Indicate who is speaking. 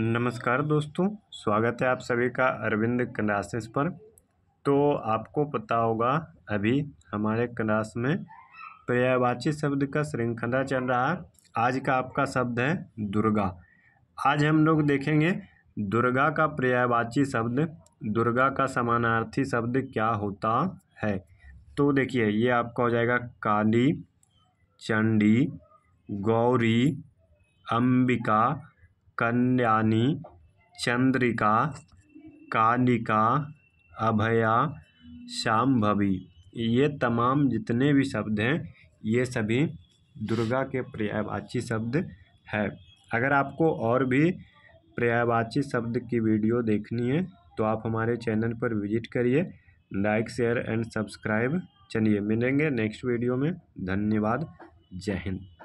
Speaker 1: नमस्कार दोस्तों स्वागत है आप सभी का अरविंद क्लासेस पर तो आपको पता होगा अभी हमारे क्लास में पर्यायवाची शब्द का श्रृंखला चल रहा है आज का आपका शब्द है दुर्गा आज हम लोग देखेंगे दुर्गा का पर्यायवाची शब्द दुर्गा का समानार्थी शब्द क्या होता है तो देखिए ये आपका हो जाएगा काली चंडी गौरी अंबिका कल्याणी चंद्रिका कालिका अभया शाम्भवी ये तमाम जितने भी शब्द हैं ये सभी दुर्गा के पर्यायवाची शब्द है अगर आपको और भी पर्यायवाची शब्द की वीडियो देखनी है तो आप हमारे चैनल पर विजिट करिए लाइक शेयर एंड सब्सक्राइब चलिए मिलेंगे नेक्स्ट वीडियो में धन्यवाद जय हिंद